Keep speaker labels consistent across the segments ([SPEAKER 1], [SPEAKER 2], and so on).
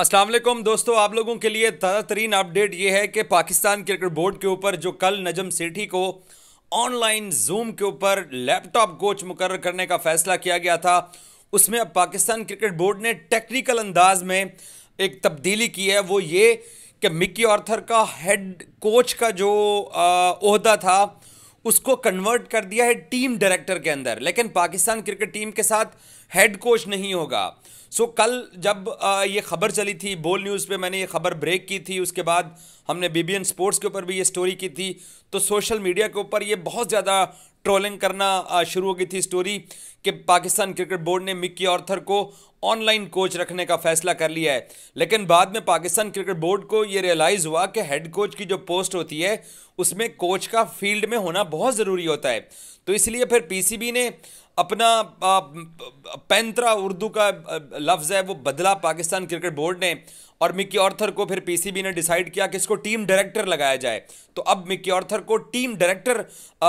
[SPEAKER 1] असलम दोस्तों आप लोगों के लिए ताज़ा तरीन अपडेट ये है कि पाकिस्तान क्रिकेट बोर्ड के ऊपर जो कल नजम सेठी को ऑनलाइन जूम के ऊपर लैपटॉप कोच मुकर करने का फैसला किया गया था उसमें अब पाकिस्तान क्रिकेट बोर्ड ने टेक्निकल अंदाज में एक तब्दीली की है वो ये कि मिकी ऑर्थर का हेड कोच का जो अहदा था उसको कन्वर्ट कर दिया है टीम डायरेक्टर के अंदर लेकिन पाकिस्तान क्रिकेट टीम के साथ हेड कोच नहीं होगा सो so, कल जब आ, ये खबर चली थी बोल न्यूज़ पे मैंने ये खबर ब्रेक की थी उसके बाद हमने बीबीएन स्पोर्ट्स के ऊपर भी ये स्टोरी की थी तो सोशल मीडिया के ऊपर ये बहुत ज़्यादा ट्रोलिंग करना शुरू हो गई थी स्टोरी कि पाकिस्तान क्रिकेट बोर्ड ने मिक्की ऑर्थर को ऑनलाइन कोच रखने का फैसला कर लिया है लेकिन बाद में पाकिस्तान क्रिकेट बोर्ड को ये रियलाइज़ हुआ कि हेड कोच की जो पोस्ट होती है उसमें कोच का फील्ड में होना बहुत ज़रूरी होता है तो इसलिए फिर पीसीबी ने अपना पैंतरा उर्दू का लफ्ज़ है वो बदला पाकिस्तान क्रिकेट बोर्ड ने और मिक्की ऑर्थर को फिर पीसीबी ने डिसाइड किया कि इसको टीम डायरेक्टर लगाया जाए तो अब मिक्की ऑर्थर को टीम डायरेक्टर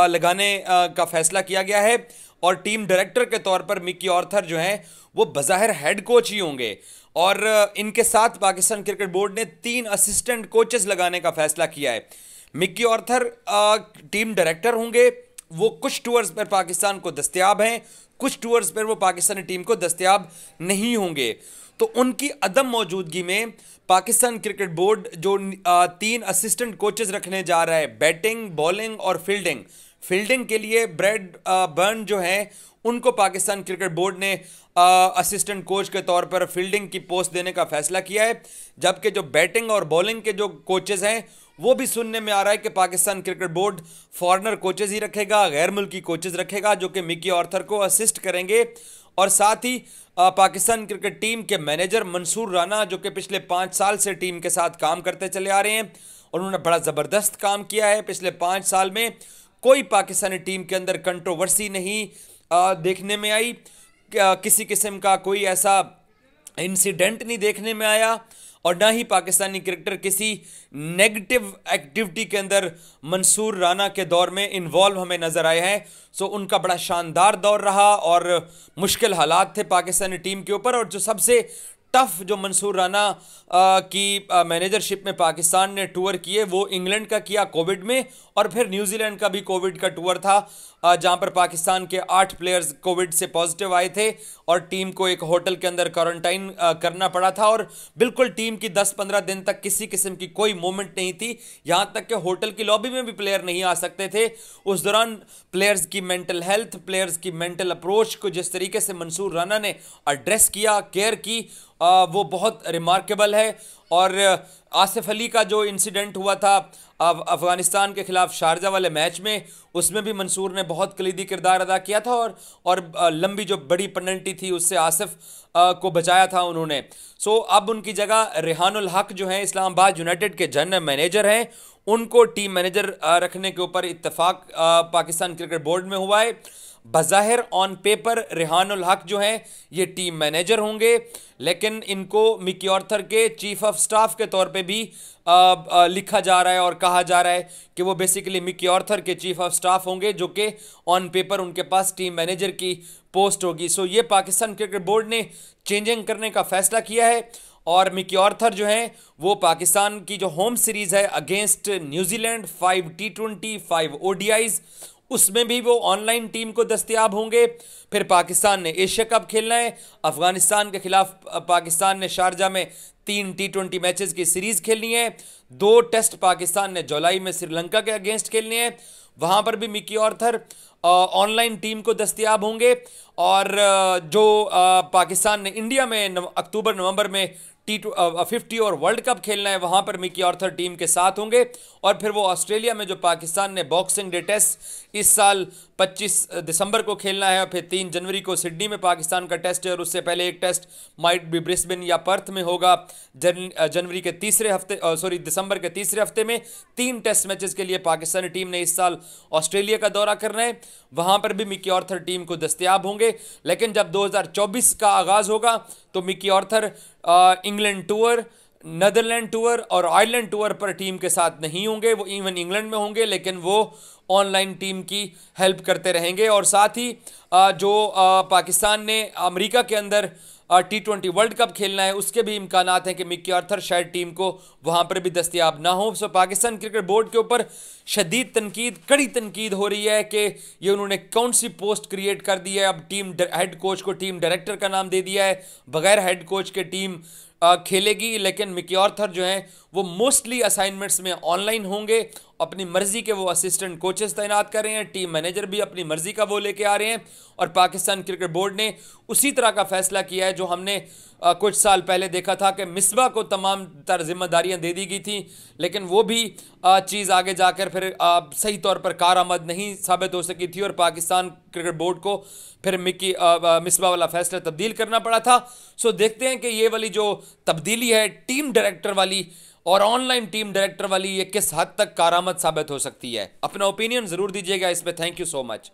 [SPEAKER 1] लगाने का फैसला किया गया है और टीम डायरेक्टर के तौर पर मिक्की ऑर्थर जो हैं वो बज़ाहिर हेड कोच ही होंगे और इनके साथ पाकिस्तान क्रिकेट बोर्ड ने तीन असिस्टेंट कोचेस लगाने का फैसला किया है मिक्की ऑर्थर टीम डायरेक्टर होंगे वो कुछ टूर्स पर पाकिस्तान को दस्तियाब हैं कुछ टूर्स पर वो पाकिस्तानी टीम को दस्तियाब नहीं होंगे तो उनकी अदम मौजूदगी में पाकिस्तान क्रिकेट बोर्ड जो तीन असिस्टेंट कोचेज रखने जा रहा है बैटिंग बॉलिंग और फील्डिंग फील्डिंग के लिए ब्रेड बर्न जो है उनको पाकिस्तान क्रिकेट बोर्ड ने असिस्टेंट कोच के तौर पर फील्डिंग की पोस्ट देने का फैसला किया है जबकि जो बैटिंग और बॉलिंग के जो कोचेज हैं वो भी सुनने में आ रहा है कि Pakistan cricket board foreigner coaches ही रखेगा गैर मुल्की कोचेज़ रखेगा जो कि मिकी ऑर्थर को असिस्ट करेंगे और साथ ही पाकिस्तान क्रिकेट टीम के मैनेजर मंसूर राना जो कि पिछले पाँच साल से टीम के साथ काम करते चले आ रहे हैं उन्होंने बड़ा ज़बरदस्त काम किया है पिछले पाँच साल में कोई पाकिस्तानी टीम के अंदर कंट्रोवर्सी नहीं देखने में आई किसी किस्म का कोई ऐसा इंसिडेंट नहीं देखने में आया और ना ही पाकिस्तानी क्रिकेटर किसी नेगेटिव एक्टिविटी के अंदर मंसूर राना के दौर में इन्वॉल्व हमें नज़र आए हैं सो उनका बड़ा शानदार दौर रहा और मुश्किल हालात थे पाकिस्तानी टीम के ऊपर और जो सबसे टफ़ जो मंसूर राना की मैनेजरशिप में पाकिस्तान ने टूर किए वो इंग्लैंड का किया कोविड में और फिर न्यूजीलैंड का भी कोविड का टूर था जहां पर पाकिस्तान के आठ प्लेयर्स कोविड से पॉजिटिव आए थे और टीम को एक होटल के अंदर क्वारंटाइन करना पड़ा था और बिल्कुल टीम की दस पंद्रह दिन तक किसी किस्म की कोई मूवमेंट नहीं थी यहाँ तक कि होटल की लॉबी में भी प्लेयर नहीं आ सकते थे उस दौरान प्लेयर्स की मेंटल हेल्थ प्लेयर्स की मेंटल अप्रोच को जिस तरीके से मंसूर राना ने एड्रेस किया केयर की आ, वो बहुत रिमार्केबल है और आसिफ अली का जो इंसिडेंट हुआ था अफ़गानिस्तान के ख़िलाफ़ शारजा वाले मैच में उसमें भी मंसूर ने बहुत कलीदी किरदार अदा किया था और और लंबी जो बड़ी पेनल्टी थी उससे आसिफ को बचाया था उन्होंने सो अब उनकी जगह रिहानुल हक जो हैं इस्लामाबाद यूनाइटेड के जनरल मैनेजर हैं उनको टीम मैनेजर रखने के ऊपर इतफाक़ पाकिस्तान क्रिकेट बोर्ड में हुआ है बज़ाहिर ऑन पेपर रिहानुल हक जो हैं ये टीम मैनेजर होंगे लेकिन इनको मिकी ऑर्थर के चीफ ऑफ स्टाफ के तौर पे भी आ, आ, लिखा जा रहा है और कहा जा रहा है कि वो बेसिकली मिकी ऑर्थर के चीफ ऑफ स्टाफ होंगे जो कि ऑन पेपर उनके पास टीम मैनेजर की पोस्ट होगी सो ये पाकिस्तान क्रिकेट बोर्ड ने चेंजिंग करने का फैसला किया है और मिकी ऑर्थर जो है वो पाकिस्तान की जो होम सीरीज़ है against New Zealand five T twenty five ODIs उसमें भी वो ऑनलाइन टीम को दस्तियाब होंगे फिर पाकिस्तान ने एशिया कप खेलना है अफगानिस्तान के खिलाफ पाकिस्तान ने शारजा में तीन टी ट्वेंटी मैचेस की सीरीज खेलनी है दो टेस्ट पाकिस्तान ने जुलाई में श्रीलंका के अगेंस्ट खेलने हैं वहां पर भी मिकी ऑर्थर ऑनलाइन टीम को दस्तियाब होंगे और जो पाकिस्तान ने इंडिया में अक्टूबर नवंबर में टी फिफ्टी uh, uh, और वर्ल्ड कप खेलना है वहां पर मिकी आर्थर टीम के साथ होंगे और फिर वो ऑस्ट्रेलिया में जो पाकिस्तान ने बॉक्सिंग डे टेस्ट इस साल 25 दिसंबर को खेलना है और फिर 3 जनवरी को सिडनी में पाकिस्तान का टेस्ट है और उससे पहले एक टेस्ट माइट बी ब्रिस्बेन या पर्थ में होगा जन जनवरी के तीसरे हफ्ते सॉरी दिसंबर के तीसरे हफ्ते में तीन टेस्ट मैचेस के लिए पाकिस्तानी टीम ने इस साल ऑस्ट्रेलिया का दौरा करना है वहां पर भी मिकी ऑर्थर टीम को दस्तियाब होंगे लेकिन जब दो का आगाज़ होगा तो Mickey Arthur England tour Netherlands tour और आयरलैंड टूर पर टीम के साथ नहीं होंगे वो इवन इंग्लैंड में होंगे लेकिन वो ऑनलाइन टीम की हेल्प करते रहेंगे और साथ ही जो पाकिस्तान ने अमेरिका के अंदर टी ट्वेंटी वर्ल्ड कप खेलना है उसके भी इम्कान हैं कि मिक्की आर्थर शायद टीम को वहाँ पर भी दस्तियाब ना हो सो पाकिस्तान क्रिकेट बोर्ड के ऊपर शदीद तनकीद कड़ी तनकीद हो रही है कि ये उन्होंने कौन सी पोस्ट क्रिएट कर दी है अब टीम हेड कोच को टीम डायरेक्टर का नाम दे दिया है बगैर हेड कोच के टीम खेलेगी लेकिन मिकी जो हैं वो मोस्टली असाइनमेंट्स में ऑनलाइन होंगे अपनी मर्ज़ी के वो असिस्टेंट कोचेस तैनात कर रहे हैं टीम मैनेजर भी अपनी मर्ज़ी का वो लेके आ रहे हैं और पाकिस्तान क्रिकेट बोर्ड ने उसी तरह का फैसला किया है जो हमने आ, कुछ साल पहले देखा था कि मिसबा को तमाम तर जिम्मेदारियाँ दे दी गई थी लेकिन वो भी चीज़ आगे जाकर फिर आ, सही तौर पर आमद नहीं साबित हो सकी थी और पाकिस्तान क्रिकेट बोर्ड को फिर मिक्की मिसबा वाला फैसला तब्दील करना पड़ा था सो देखते हैं कि ये वाली जो तब्दीली है टीम डायरेक्टर वाली और ऑनलाइन टीम डायरेक्टर वाली ये किस हद तक कारामद साबित हो सकती है अपना ओपिनियन जरूर दीजिएगा इस पर थैंक यू सो मच